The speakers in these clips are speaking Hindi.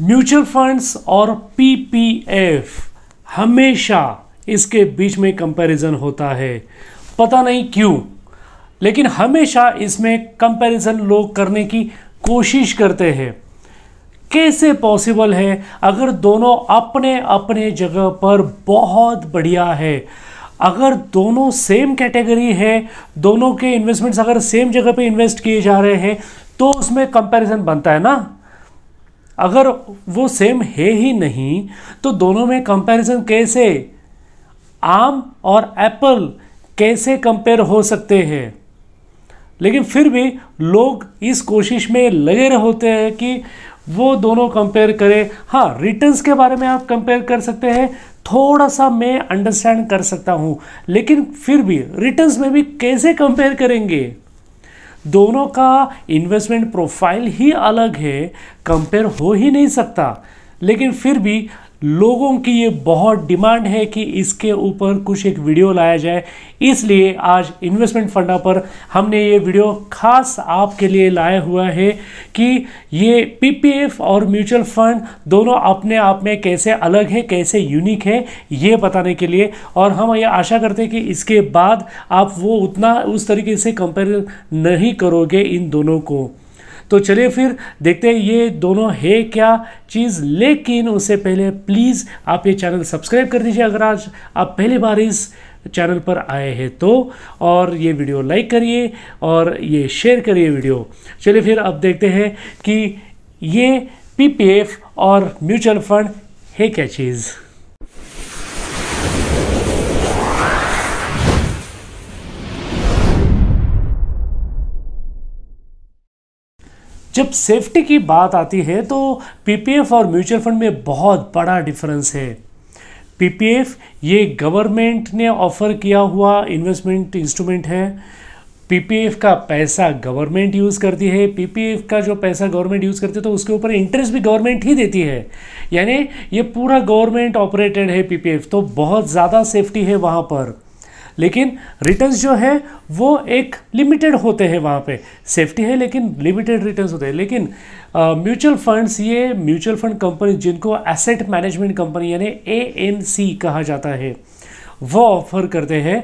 म्यूचुअल फंड्स और पीपीएफ हमेशा इसके बीच में कंपैरिजन होता है पता नहीं क्यों लेकिन हमेशा इसमें कंपैरिजन लोग करने की कोशिश करते हैं कैसे पॉसिबल है अगर दोनों अपने अपने जगह पर बहुत बढ़िया है अगर दोनों सेम कैटेगरी है दोनों के इन्वेस्टमेंट्स अगर सेम जगह पे इन्वेस्ट किए जा रहे हैं तो उसमें कंपैरिजन बनता है ना अगर वो सेम है ही नहीं तो दोनों में कंपैरिजन कैसे आम और एप्पल कैसे कंपेयर हो सकते हैं लेकिन फिर भी लोग इस कोशिश में लगे होते हैं कि वो दोनों कंपेयर करें हाँ रिटर्न्स के बारे में आप कंपेयर कर सकते हैं थोड़ा सा मैं अंडरस्टैंड कर सकता हूँ लेकिन फिर भी रिटर्न्स में भी कैसे कंपेयर करेंगे दोनों का इन्वेस्टमेंट प्रोफाइल ही अलग है कंपेयर हो ही नहीं सकता लेकिन फिर भी लोगों की ये बहुत डिमांड है कि इसके ऊपर कुछ एक वीडियो लाया जाए इसलिए आज इन्वेस्टमेंट फंडा पर हमने ये वीडियो खास आपके लिए लाया हुआ है कि ये पीपीएफ और म्यूचुअल फंड दोनों अपने आप में कैसे अलग है कैसे यूनिक है ये बताने के लिए और हम ये आशा करते हैं कि इसके बाद आप वो उतना उस तरीके से कंपेयर नहीं करोगे इन दोनों को तो चलिए फिर देखते हैं ये दोनों है क्या चीज़ लेकिन उससे पहले प्लीज़ आप ये चैनल सब्सक्राइब कर दीजिए अगर आज आप पहली बार इस चैनल पर आए हैं तो और ये वीडियो लाइक करिए और ये शेयर करिए वीडियो चलिए फिर अब देखते हैं कि ये पीपीएफ और म्यूचुअल फंड है क्या चीज़ जब सेफ्टी की बात आती है तो पीपीएफ और म्यूचुअल फंड में बहुत बड़ा डिफरेंस है पीपीएफ ये गवर्नमेंट ने ऑफ़र किया हुआ इन्वेस्टमेंट इंस्ट्रूमेंट है पीपीएफ का पैसा गवर्नमेंट यूज़ करती है पीपीएफ का जो पैसा गवर्नमेंट यूज़ करती है तो उसके ऊपर इंटरेस्ट भी गवर्नमेंट ही देती है यानी ये पूरा गवर्नमेंट ऑपरेटेड है पीपीएफ तो बहुत ज़्यादा सेफ्टी है वहाँ पर लेकिन रिटर्न्स जो है वो एक लिमिटेड होते हैं वहाँ पे सेफ्टी है लेकिन लिमिटेड रिटर्न्स होते हैं लेकिन म्यूचुअल uh, फंड्स ये म्यूचुअल फंड कंपनी जिनको एसेट मैनेजमेंट कंपनी यानी ए कहा जाता है वो ऑफर करते हैं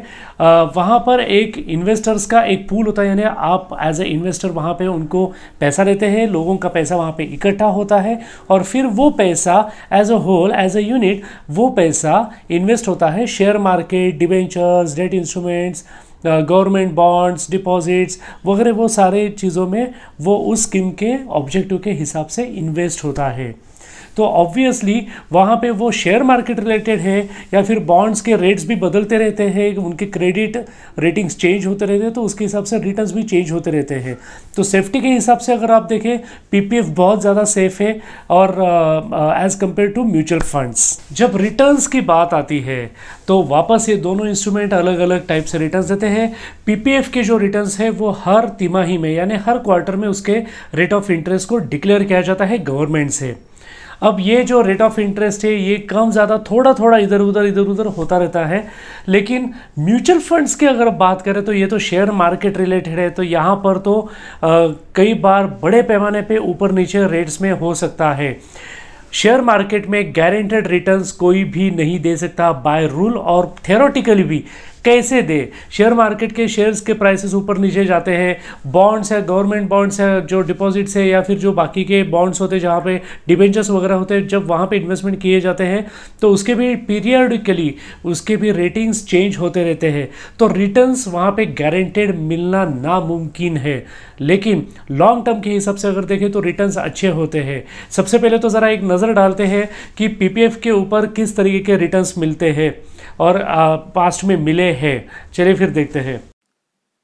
वहाँ पर एक इन्वेस्टर्स का एक पूल होता है यानी आप एज ए इन्वेस्टर वहाँ पे उनको पैसा देते हैं लोगों का पैसा वहाँ पे इकट्ठा होता है और फिर वो पैसा as a whole as a unit वो पैसा इन्वेस्ट होता है share market debentures debt instruments government bonds deposits वगैरह वो सारे चीज़ों में वो उस स्कीम के ऑब्जेक्टिव के हिसाब से इन्वेस्ट होता है तो ऑब्वियसली वहाँ पे वो शेयर मार्केट रिलेटेड है या फिर बॉन्ड्स के रेट्स भी बदलते रहते हैं उनके क्रेडिट रेटिंग्स चेंज होते रहते हैं तो उसके हिसाब से रिटर्न्स भी चेंज होते रहते हैं तो सेफ्टी के हिसाब से अगर आप देखें पीपीएफ बहुत ज़्यादा सेफ है और as compared to mutual funds जब रिटर्न्स की बात आती है तो वापस ये दोनों इंस्ट्रूमेंट अलग अलग टाइप से रिटर्न देते हैं पीपीएफ के जो रिटर्न्स है वो हर तिमाही में यानी हर क्वार्टर में उसके रेट ऑफ इंटरेस्ट को डिक्लेयर किया जाता है गवर्नमेंट से अब ये जो रेट ऑफ इंटरेस्ट है ये कम ज़्यादा थोड़ा थोड़ा इधर उधर इधर उधर होता रहता है लेकिन म्यूचुअल फंड्स की अगर बात करें तो ये तो शेयर मार्केट रिलेटेड है तो यहाँ पर तो आ, कई बार बड़े पैमाने पे ऊपर नीचे रेट्स में हो सकता है शेयर मार्केट में गारंटेड रिटर्न्स कोई भी नहीं दे सकता बाय रूल और थेरोटिकली भी कैसे दे शेयर मार्केट के शेयर्स के प्राइसेस ऊपर नीचे जाते हैं बॉन्ड्स है गवर्नमेंट बॉन्ड्स है जो डिपॉजिट्स है या फिर जो बाकी के बॉन्ड्स होते हैं जहाँ पे डिबेंचर्स वगैरह होते हैं जब वहाँ पे इन्वेस्टमेंट किए जाते हैं तो उसके भी पीरियडिकली उसके भी रेटिंग्स चेंज होते रहते हैं तो रिटर्न वहाँ पर गारंटेड मिलना नामुमकिन है लेकिन लॉन्ग टर्म के हिसाब से अगर देखें तो रिटर्न अच्छे होते हैं सबसे पहले तो ज़रा एक नज़र डालते हैं कि पी के ऊपर किस तरीके के रिटर्न मिलते हैं और पास्ट में मिले में है चलिए फिर देखते हैं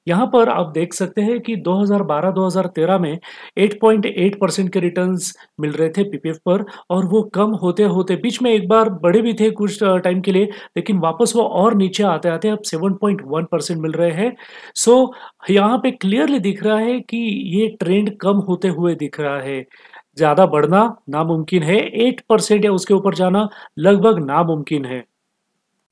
यहाँ पर आप देख सकते हैं कि 2012-2013 में 8.8 परसेंट के रिटर्न्स मिल रहे थे पीपीएफ पर और वो कम होते होते बीच में एक बार बड़े भी थे कुछ टाइम के लिए लेकिन वापस वो और नीचे आते आते अब 7.1 परसेंट मिल रहे हैं सो so, यहाँ पे क्लियरली दिख रहा है कि ये ट्रेंड कम होते हुए दिख रहा है ज़्यादा बढ़ना नामुमकिन है एट या उसके ऊपर जाना लगभग नामुमकिन है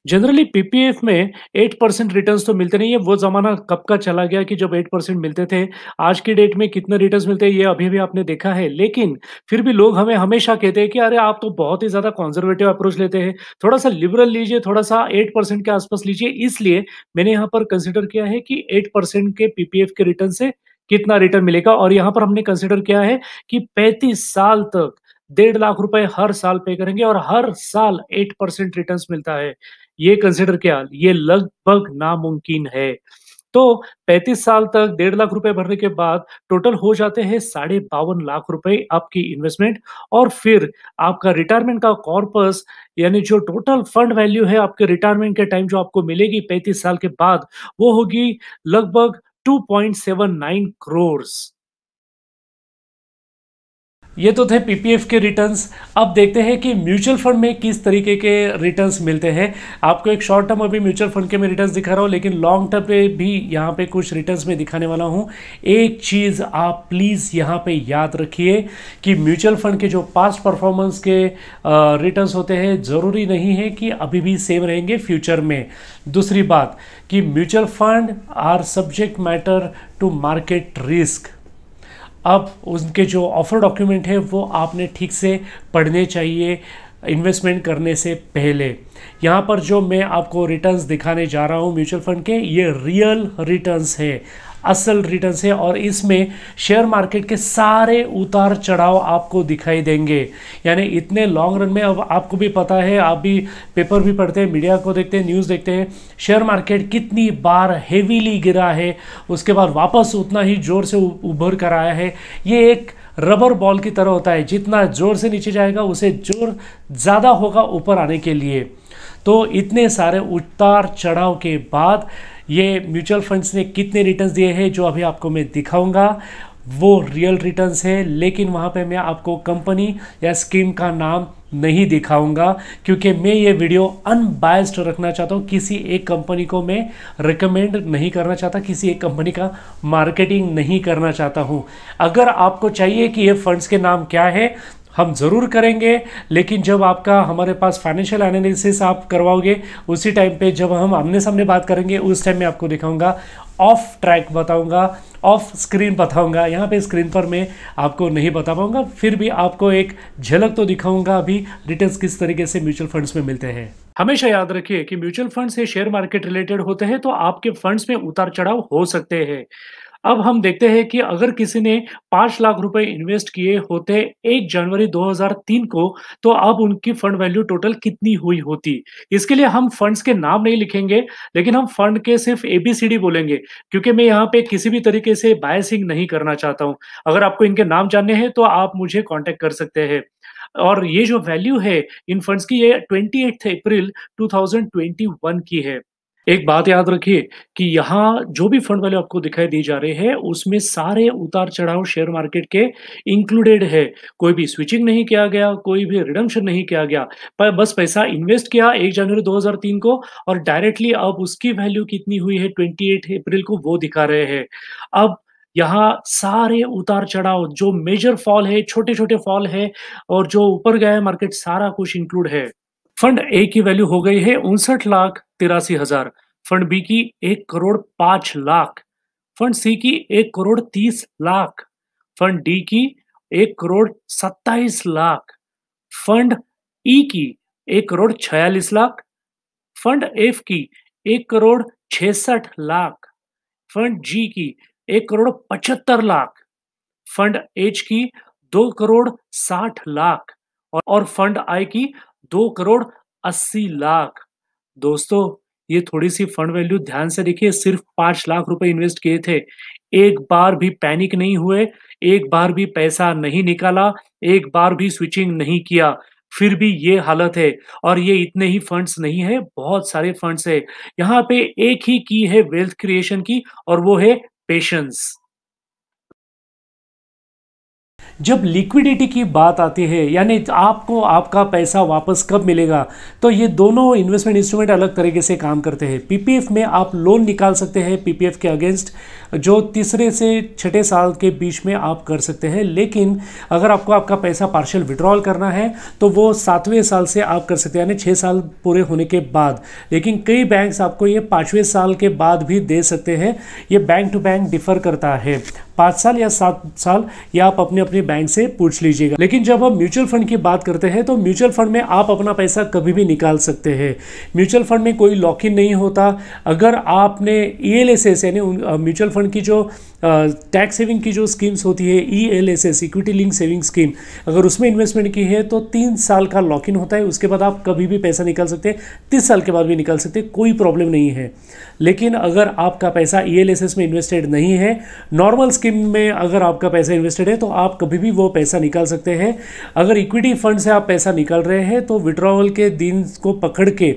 जनरली पीपीएफ में एट परसेंट रिटर्न तो मिलते नहीं है वो जमाना कब का चला गया कि जब एट परसेंट मिलते थे आज की डेट में कितने रिटर्न मिलते हैं ये अभी भी आपने देखा है लेकिन फिर भी लोग हमें हमेशा कहते हैं कि अरे आप तो बहुत ही ज्यादा कॉन्जर्वेटिव अप्रोच लेते हैं थोड़ा सा लिबरल लीजिए थोड़ा सा एट परसेंट के आसपास लीजिए इसलिए मैंने यहाँ पर कंसिडर किया है कि एट परसेंट के पीपीएफ के रिटर्न से कितना रिटर्न मिलेगा और यहाँ पर हमने कंसिडर किया है कि पैंतीस साल तक डेढ़ लाख रुपए हर साल पे करेंगे और हर साल एट परसेंट रिटर्न मिलता है ये कंसिडर किया ये लगभग नामुमकिन है तो 35 साल तक डेढ़ लाख रुपए भरने के बाद टोटल हो जाते हैं साढ़े बावन लाख रुपए आपकी इन्वेस्टमेंट और फिर आपका रिटायरमेंट का कॉर्पस यानी जो टोटल फंड वैल्यू है आपके रिटायरमेंट के टाइम जो आपको मिलेगी 35 साल के बाद वो होगी लगभग 2.79 करोड़ ये तो थे पीपीएफ के रिटर्न्स अब देखते हैं कि म्यूचुअल फंड में किस तरीके के रिटर्न्स मिलते हैं आपको एक शॉर्ट टर्म अभी म्यूचुअल फंड के मैं रिटर्न्स दिखा रहा हूँ लेकिन लॉन्ग टर्म पे भी यहाँ पे कुछ रिटर्न्स में दिखाने वाला हूँ एक चीज़ आप प्लीज़ यहाँ पे याद रखिए कि म्यूचुअल फंड के जो पास्ट परफॉर्मेंस के रिटर्न्स होते हैं ज़रूरी नहीं है कि अभी भी सेम रहेंगे फ्यूचर में दूसरी बात कि mutual fund are subject matter to market risk अब उनके जो ऑफर डॉक्यूमेंट है वो आपने ठीक से पढ़ने चाहिए इन्वेस्टमेंट करने से पहले यहाँ पर जो मैं आपको रिटर्न्स दिखाने जा रहा हूँ म्यूचुअल फंड के ये रियल रिटर्न्स है असल रिटर्न है और इसमें शेयर मार्केट के सारे उतार चढ़ाव आपको दिखाई देंगे यानी इतने लॉन्ग रन में अब आपको भी पता है आप भी पेपर भी पढ़ते हैं मीडिया को देखते हैं न्यूज़ देखते हैं शेयर मार्केट कितनी बार हेवीली गिरा है उसके बाद वापस उतना ही जोर से उभर कर आया है ये एक रबर बॉल की तरह होता है जितना जोर से नीचे जाएगा उसे जोर ज़्यादा होगा ऊपर आने के लिए तो इतने सारे उतार चढ़ाव के बाद ये म्यूचुअल फंड्स ने कितने रिटर्न्स दिए हैं जो अभी आपको मैं दिखाऊंगा वो रियल रिटर्न्स है लेकिन वहाँ पे मैं आपको कंपनी या स्कीम का नाम नहीं दिखाऊंगा क्योंकि मैं ये वीडियो अनबायस्ड रखना चाहता हूँ किसी एक कंपनी को मैं रिकमेंड नहीं करना चाहता किसी एक कंपनी का मार्केटिंग नहीं करना चाहता हूँ अगर आपको चाहिए कि ये फंड्स के नाम क्या है हम ज़रूर करेंगे लेकिन जब आपका हमारे पास फाइनेंशियल एनालिसिस आप करवाओगे उसी टाइम पे जब हम आमने सामने बात करेंगे उस टाइम मैं आपको दिखाऊंगा ऑफ ट्रैक बताऊंगा ऑफ स्क्रीन बताऊंगा यहाँ पे स्क्रीन पर मैं आपको नहीं बता पाऊंगा फिर भी आपको एक झलक तो दिखाऊंगा अभी रिटर्न्स किस तरीके से म्यूचुअल फंड्स में मिलते हैं हमेशा याद रखिए कि म्यूचुअल फंड से शेयर मार्केट रिलेटेड होते हैं तो आपके फंड्स में उतार चढ़ाव हो सकते हैं अब हम देखते हैं कि अगर किसी ने पांच लाख रुपए इन्वेस्ट किए होते एक जनवरी 2003 को तो अब उनकी फंड वैल्यू टोटल कितनी हुई होती इसके लिए हम फंड्स के नाम नहीं लिखेंगे लेकिन हम फंड के सिर्फ एबीसीडी बोलेंगे क्योंकि मैं यहाँ पे किसी भी तरीके से बायसिंग नहीं करना चाहता हूँ अगर आपको इनके नाम जानने हैं तो आप मुझे कॉन्टेक्ट कर सकते हैं और ये जो वैल्यू है इन फंड्स की ये ट्वेंटी अप्रैल 2021 की है एक बात याद रखिए कि यहाँ जो भी फंड वैल्यू आपको दिखाई दी जा रहे है उसमें सारे उतार चढ़ाव शेयर मार्केट के इंक्लूडेड है कोई भी स्विचिंग नहीं किया गया कोई भी रिडम्शन नहीं किया गया पर बस पैसा इन्वेस्ट किया एक जनवरी 2003 को और डायरेक्टली अब उसकी वैल्यू कितनी हुई है ट्वेंटी अप्रैल को वो दिखा रहे हैं अब यहाँ सारे उतार चढ़ाव जो मेजर फॉल है छोटे छोटे फॉल है और जो ऊपर गया है मार्केट सारा कुछ इंक्लूड है फंड ए की वैल्यू हो गई है उनसठ लाख तिरासी हजार फंड बी की एक करोड़ पांच लाख फंड सी की एक करोड़ तीस लाख फंड डी की एक करोड़ सत्ताईस लाख फंड ई e की एक करोड़ छियालीस लाख फंड एफ की एक करोड़ छसठ लाख फंड जी की एक करोड़ पचहत्तर लाख फंड एच की दो करोड़ साठ लाख और फंड आई की दो करोड़ अस्सी लाख दोस्तों ये थोड़ी सी फंड वैल्यू ध्यान से देखिए सिर्फ पांच लाख रुपए इन्वेस्ट किए थे एक बार भी पैनिक नहीं हुए एक बार भी पैसा नहीं निकाला एक बार भी स्विचिंग नहीं किया फिर भी ये हालत है और ये इतने ही फंड्स नहीं है बहुत सारे फंड्स है यहाँ पे एक ही की है वेल्थ क्रिएशन की और वो है पेशेंस जब लिक्विडिटी की बात आती है यानी आपको आपका पैसा वापस कब मिलेगा तो ये दोनों इन्वेस्टमेंट इंस्ट्रूमेंट अलग तरीके से काम करते हैं पीपीएफ में आप लोन निकाल सकते हैं पीपीएफ के अगेंस्ट जो तीसरे से छठे साल के बीच में आप कर सकते हैं लेकिन अगर आपको आपका पैसा पार्शल विड्रॉल करना है तो वो सातवें साल से आप कर सकते हैं यानी छः साल पूरे होने के बाद लेकिन कई बैंक्स आपको ये पाँचवें साल के बाद भी दे सकते हैं ये बैंक टू बैंक डिफ़र करता है पाँच साल या सात साल या आप अपने अपने बैंक से पूछ लीजिएगा लेकिन जब हम म्यूचुअल फंड की बात करते हैं तो म्यूचुअल फंड में आप अपना पैसा कभी भी निकाल सकते हैं म्यूचुअल फंड में कोई लॉक इन नहीं होता अगर आपने ई एल एस एस यानी म्यूचुअल फंड की जो टैक्स सेविंग की जो स्कीम्स होती है E L S S equity link saving scheme अगर उसमें इन्वेस्टमेंट की है तो तीन साल का लॉक इन होता है उसके बाद आप कभी भी पैसा निकाल सकते हैं तीस साल के बाद भी निकाल सकते हैं कोई प्रॉब्लम नहीं है लेकिन अगर आपका पैसा ई एल एस एस में इन्वेस्टेड नहीं है नॉर्मल स्कीम में अगर आपका पैसा इन्वेस्टेड है तो आप कभी भी वो पैसा निकाल सकते हैं अगर इक्विटी फंड से आप पैसा निकाल रहे हैं तो विड्रॉवल के दिन को पकड़ के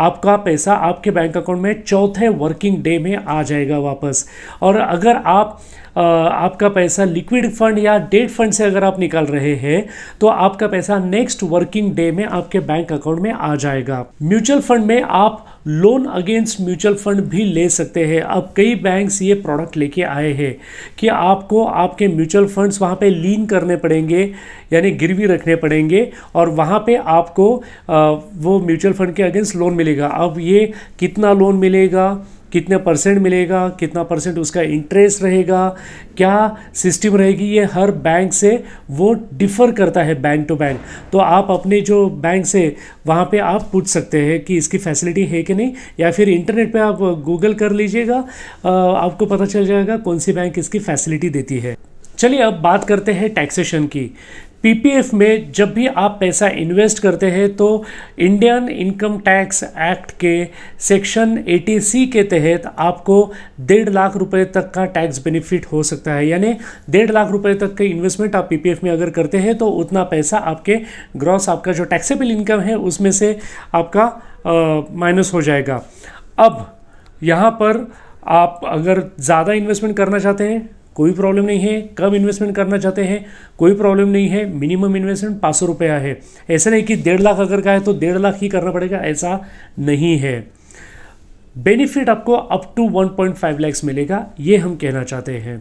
आपका पैसा आपके बैंक अकाउंट में चौथे वर्किंग डे में आ जाएगा वापस और अगर आप आपका पैसा लिक्विड फंड या डेट फंड से अगर आप निकाल रहे हैं तो आपका पैसा नेक्स्ट वर्किंग डे में आपके बैंक अकाउंट में आ जाएगा म्यूचुअल फंड में आप लोन अगेंस्ट म्यूचुअल फंड भी ले सकते हैं अब कई बैंक्स ये प्रोडक्ट लेके आए हैं कि आपको आपके म्यूचुअल फंड्स वहाँ पे लीन करने पड़ेंगे यानी गिरवी रखने पड़ेंगे और वहाँ पे आपको वो म्यूचुअल फंड के अगेंस्ट लोन मिलेगा अब ये कितना लोन मिलेगा कितने परसेंट मिलेगा कितना परसेंट उसका इंटरेस्ट रहेगा क्या सिस्टम रहेगी ये हर बैंक से वो डिफ़र करता है बैंक टू बैंक तो आप अपने जो बैंक से वहाँ पे आप पूछ सकते हैं कि इसकी फैसिलिटी है कि नहीं या फिर इंटरनेट पे आप गूगल कर लीजिएगा आपको पता चल जाएगा कौन सी बैंक इसकी फैसिलिटी देती है चलिए अब बात करते हैं टैक्सेशन की पीपीएफ में जब भी आप पैसा इन्वेस्ट करते हैं तो इंडियन इनकम टैक्स एक्ट के सेक्शन सी के तहत आपको डेढ़ लाख रुपए तक का टैक्स बेनिफिट हो सकता है यानी डेढ़ लाख रुपए तक के इन्वेस्टमेंट आप पीपीएफ में अगर करते हैं तो उतना पैसा आपके ग्रॉस आपका जो टैक्सेबल इनकम है उसमें से आपका माइनस हो जाएगा अब यहाँ पर आप अगर ज़्यादा इन्वेस्टमेंट करना चाहते हैं कोई प्रॉब्लम नहीं है कम इन्वेस्टमेंट करना चाहते हैं कोई प्रॉब्लम नहीं है मिनिमम इन्वेस्टमेंट पाँच सौ रुपया है ऐसा नहीं कि डेढ़ लाख अगर का है तो डेढ़ लाख ही करना पड़ेगा ऐसा नहीं है बेनिफिट आपको अप टू 1.5 लैक्स मिलेगा ये हम कहना चाहते हैं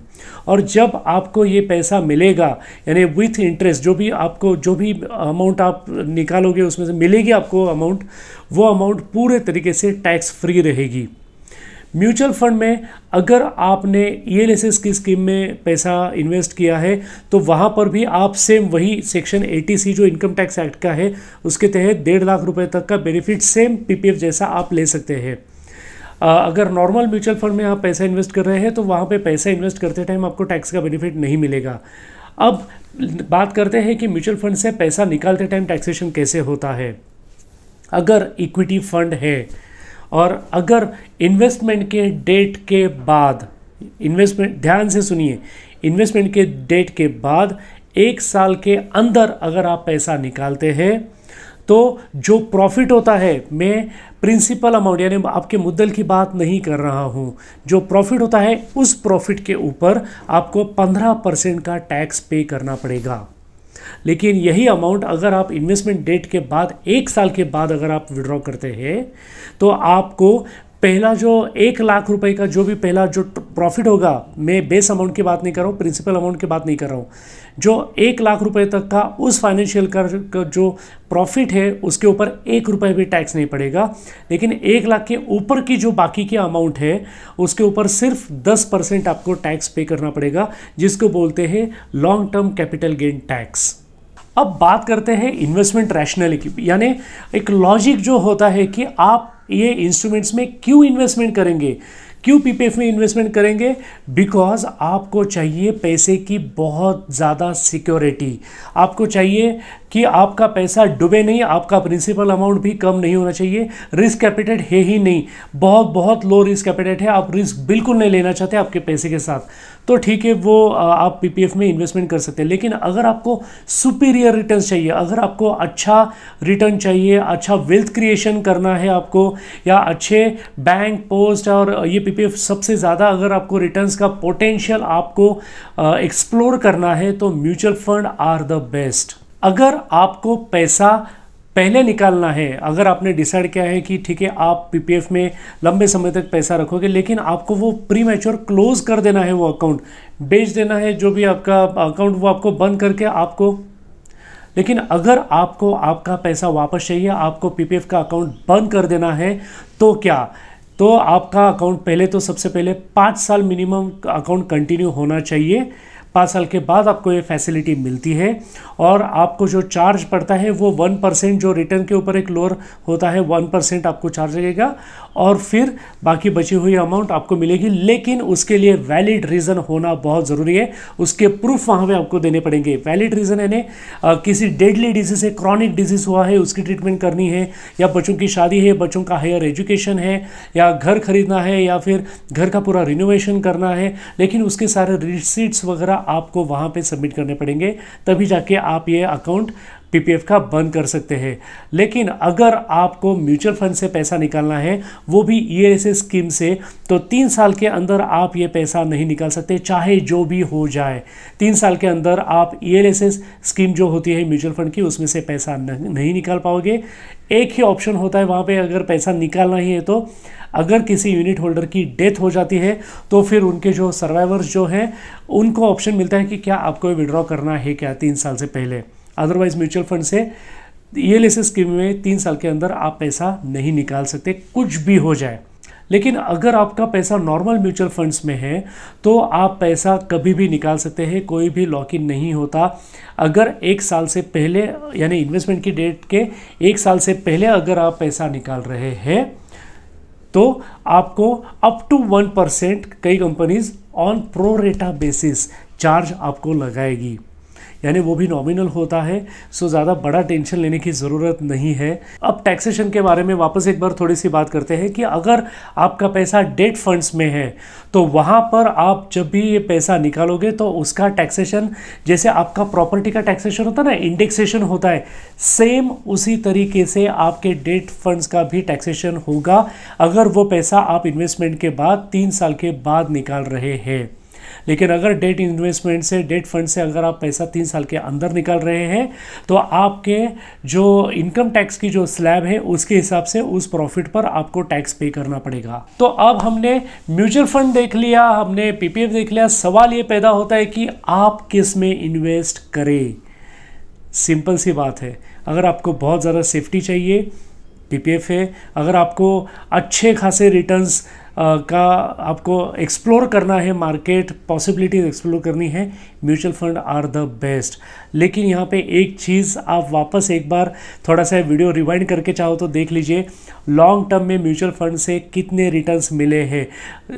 और जब आपको ये पैसा मिलेगा यानी विथ इंटरेस्ट जो भी आपको जो भी अमाउंट आप निकालोगे उसमें से मिलेगी आपको अमाउंट वो अमाउंट पूरे तरीके से टैक्स फ्री रहेगी म्यूचुअल फंड में अगर आपने ई एस एस की स्कीम में पैसा इन्वेस्ट किया है तो वहाँ पर भी आप सेम वही सेक्शन ए सी जो इनकम टैक्स एक्ट का है उसके तहत डेढ़ लाख रुपए तक का बेनिफिट सेम पी जैसा आप ले सकते हैं अगर नॉर्मल म्यूचुअल फंड में आप पैसा इन्वेस्ट कर रहे हैं तो वहाँ पे पैसा इन्वेस्ट करते टाइम आपको टैक्स का बेनिफिट नहीं मिलेगा अब बात करते हैं कि म्यूचुअल फंड से पैसा निकालते टाइम टैक्सेशन कैसे होता है अगर इक्विटी फंड है और अगर इन्वेस्टमेंट के डेट के बाद इन्वेस्टमेंट ध्यान से सुनिए इन्वेस्टमेंट के डेट के बाद एक साल के अंदर अगर आप पैसा निकालते हैं तो जो प्रॉफिट होता है मैं प्रिंसिपल अमाउंट यानी आपके मुद्दल की बात नहीं कर रहा हूँ जो प्रॉफिट होता है उस प्रॉफिट के ऊपर आपको 15 परसेंट का टैक्स पे करना पड़ेगा लेकिन यही अमाउंट अगर आप इन्वेस्टमेंट डेट के बाद एक साल के बाद अगर आप विड्रॉ करते हैं तो आपको पहला जो एक लाख रुपए का जो भी पहला जो प्रॉफिट होगा मैं बेस अमाउंट की बात नहीं कर रहा हूँ प्रिंसिपल अमाउंट की बात नहीं कर रहा हूँ जो एक लाख रुपए तक का उस फाइनेंशियल कर का जो प्रॉफिट है उसके ऊपर एक रुपये भी टैक्स नहीं पड़ेगा लेकिन एक लाख के ऊपर की जो बाकी की अमाउंट है उसके ऊपर सिर्फ दस परसेंट आपको टैक्स पे करना पड़ेगा जिसको बोलते हैं long term capital gain tax अब बात करते हैं इन्वेस्टमेंट रैशनल की यानी एक लॉजिक जो होता है कि आप ये इंस्ट्रूमेंट्स में क्यों इन्वेस्टमेंट करेंगे क्यों पीपीएफ में इन्वेस्टमेंट करेंगे बिकॉज आपको चाहिए पैसे की बहुत ज़्यादा सिक्योरिटी आपको चाहिए कि आपका पैसा डूबे नहीं आपका प्रिंसिपल अमाउंट भी कम नहीं होना चाहिए रिस्क कैपिटेट है ही नहीं बहुत बहुत लो रिस्क कैपिटेट है आप रिस्क बिल्कुल नहीं लेना चाहते आपके पैसे के साथ तो ठीक है वो आप पीपीएफ में इन्वेस्टमेंट कर सकते हैं लेकिन अगर आपको सुपीरियर रिटर्न चाहिए अगर आपको अच्छा रिटर्न चाहिए अच्छा वेल्थ क्रिएशन करना है आपको या अच्छे बैंक पोस्ट और ये पीपीएफ सबसे ज़्यादा अगर आपको रिटर्न का पोटेंशियल आपको एक्सप्लोर करना है तो mutual fund are the best अगर आपको पैसा पहले निकालना है अगर आपने डिसाइड किया है कि ठीक है आप पीपीएफ में लंबे समय तक पैसा रखोगे लेकिन आपको वो प्री मैच्योर क्लोज कर देना है वो अकाउंट बेच देना है जो भी आपका अकाउंट वो आपको बंद करके आपको लेकिन अगर आपको आपका पैसा वापस चाहिए आपको पीपीएफ का अकाउंट बंद कर देना है तो क्या तो आपका अकाउंट पहले तो सबसे पहले पाँच साल मिनिमम अकाउंट कंटिन्यू होना चाहिए पाँच साल के बाद आपको ये फैसिलिटी मिलती है और आपको जो चार्ज पड़ता है वो वन परसेंट जो रिटर्न के ऊपर एक लोअर होता है वन परसेंट आपको चार्ज लगेगा और फिर बाकी बची हुई अमाउंट आपको मिलेगी लेकिन उसके लिए वैलिड रीज़न होना बहुत ज़रूरी है उसके प्रूफ वहाँ पे आपको देने पड़ेंगे वैलिड रीज़न यानी किसी डेडली डिजीज़ है क्रॉनिक डिजीज़ हुआ है उसकी ट्रीटमेंट करनी है या बच्चों की शादी है बच्चों का हायर एजुकेशन है या घर खरीदना है या फिर घर का पूरा रिनोवेशन करना है लेकिन उसके सारे रिसीट्स वगैरह आपको वहाँ पर सबमिट करने पड़ेंगे तभी जाके आप ये अकाउंट पीपीएफ का बंद कर सकते हैं लेकिन अगर आपको म्यूचुअल फंड से पैसा निकालना है वो भी ई e स्कीम से तो तीन साल के अंदर आप ये पैसा नहीं निकाल सकते चाहे जो भी हो जाए तीन साल के अंदर आप ई e स्कीम जो होती है म्यूचुअल फंड की उसमें से पैसा नहीं निकाल पाओगे एक ही ऑप्शन होता है वहाँ पर अगर पैसा निकालना ही है तो अगर किसी यूनिट होल्डर की डेथ हो जाती है तो फिर उनके जो सर्वाइवर्स जो हैं उनको ऑप्शन मिलता है कि क्या आपको विड्रॉ करना है क्या तीन साल से पहले अदरवाइज म्यूचुअल फंड से ई स्कीम में तीन साल के अंदर आप पैसा नहीं निकाल सकते कुछ भी हो जाए लेकिन अगर आपका पैसा नॉर्मल म्यूचुअल फंड्स में है तो आप पैसा कभी भी निकाल सकते हैं कोई भी लॉक इन नहीं होता अगर एक साल से पहले यानी इन्वेस्टमेंट की डेट के एक साल से पहले अगर आप पैसा निकाल रहे हैं तो आपको अप टू वन परसेंट कई companies on pro rata basis charge आपको लगाएगी यानी वो भी नॉमिनल होता है सो ज़्यादा बड़ा टेंशन लेने की ज़रूरत नहीं है अब टैक्सेशन के बारे में वापस एक बार थोड़ी सी बात करते हैं कि अगर आपका पैसा डेट फंड्स में है तो वहाँ पर आप जब भी ये पैसा निकालोगे तो उसका टैक्सेशन जैसे आपका प्रॉपर्टी का टैक्सेशन होता है ना इंडेक्सेशन होता है सेम उसी तरीके से आपके डेट फंड्स का भी टैक्सेशन होगा अगर वो पैसा आप इन्वेस्टमेंट के बाद तीन साल के बाद निकाल रहे हैं लेकिन अगर डेट इन्वेस्टमेंट से डेट फंड से अगर आप पैसा तीन साल के अंदर निकाल रहे हैं तो आपके जो इनकम टैक्स की जो स्लैब है उसके हिसाब से उस प्रॉफिट पर आपको टैक्स पे करना पड़ेगा तो अब हमने म्यूचुअल फंड देख लिया हमने पीपीएफ देख लिया सवाल ये पैदा होता है कि आप किस में इन्वेस्ट करें सिंपल सी बात है अगर आपको बहुत ज़्यादा सेफ्टी चाहिए पीपीएफ है अगर आपको अच्छे खासे रिटर्न्स का आपको एक्सप्लोर करना है मार्केट पॉसिबिलिटीज एक्सप्लोर करनी है mutual fund are the best लेकिन यहाँ पे एक चीज़ आप वापस एक बार थोड़ा सा वीडियो रिवाइंड करके चाहो तो देख लीजिए लॉन्ग टर्म में म्यूचुअल फंड से कितने रिटर्न्स मिले हैं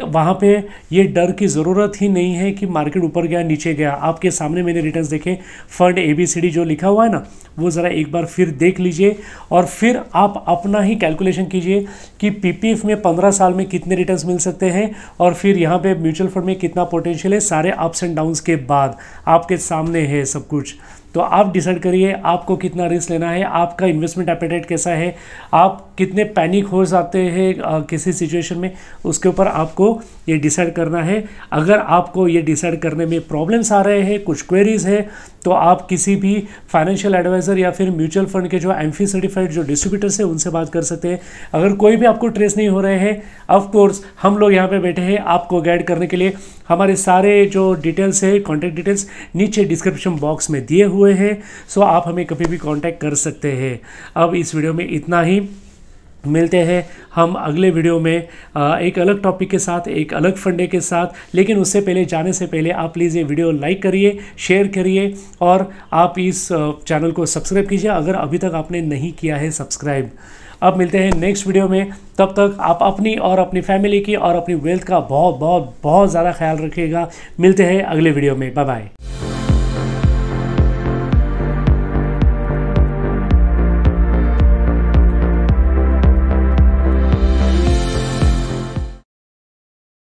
वहाँ पे ये डर की ज़रूरत ही नहीं है कि मार्केट ऊपर गया नीचे गया आपके सामने मैंने रिटर्न्स देखे fund A B C D जो लिखा हुआ है ना वो ज़रा एक बार फिर देख लीजिए और फिर आप अपना ही कैलकुलेशन कीजिए कि पी पी एफ में पंद्रह साल में कितने रिटर्न्स मिल सकते हैं और फिर यहाँ पे म्यूचुअल फंड में कितना पोटेंशियल है सारे अप्स एंड डाउन्स के बाद आपके सामने है सब कुछ तो आप डिसाइड करिए आपको कितना रिस्क लेना है आपका इन्वेस्टमेंट एपेटाइट कैसा है आप कितने पैनिक हो जाते हैं किसी सिचुएशन में उसके ऊपर आपको ये डिसाइड करना है अगर आपको ये डिसाइड करने में प्रॉब्लम्स आ रहे हैं कुछ क्वेरीज है तो आप किसी भी फाइनेंशियल एडवाइज़र या फिर म्यूचुअल फंड के जो एम सर्टिफाइड जो डिस्ट्रीब्यूटर्स हैं उनसे बात कर सकते हैं अगर कोई भी आपको ट्रेस नहीं हो रहे हैं ऑफकोर्स हम लोग यहाँ पे बैठे हैं आपको गाइड करने के लिए हमारे सारे जो डिटेल्स है कॉन्टैक्ट डिटेल्स नीचे डिस्क्रिप्शन बॉक्स में दिए हुए हुए हैं सो आप हमें कभी भी कॉन्टैक्ट कर सकते हैं अब इस वीडियो में इतना ही मिलते हैं हम अगले वीडियो में एक अलग टॉपिक के साथ एक अलग फंडे के साथ लेकिन उससे पहले जाने से पहले आप प्लीज़ ये वीडियो लाइक करिए शेयर करिए और आप इस चैनल को सब्सक्राइब कीजिए अगर अभी तक आपने नहीं किया है सब्सक्राइब अब मिलते हैं नेक्स्ट वीडियो में तब तक आप अपनी और अपनी फैमिली की और अपनी वेल्थ का बहुत बहुत बहुत ज़्यादा ख्याल रखिएगा मिलते हैं अगले वीडियो में बाय बाय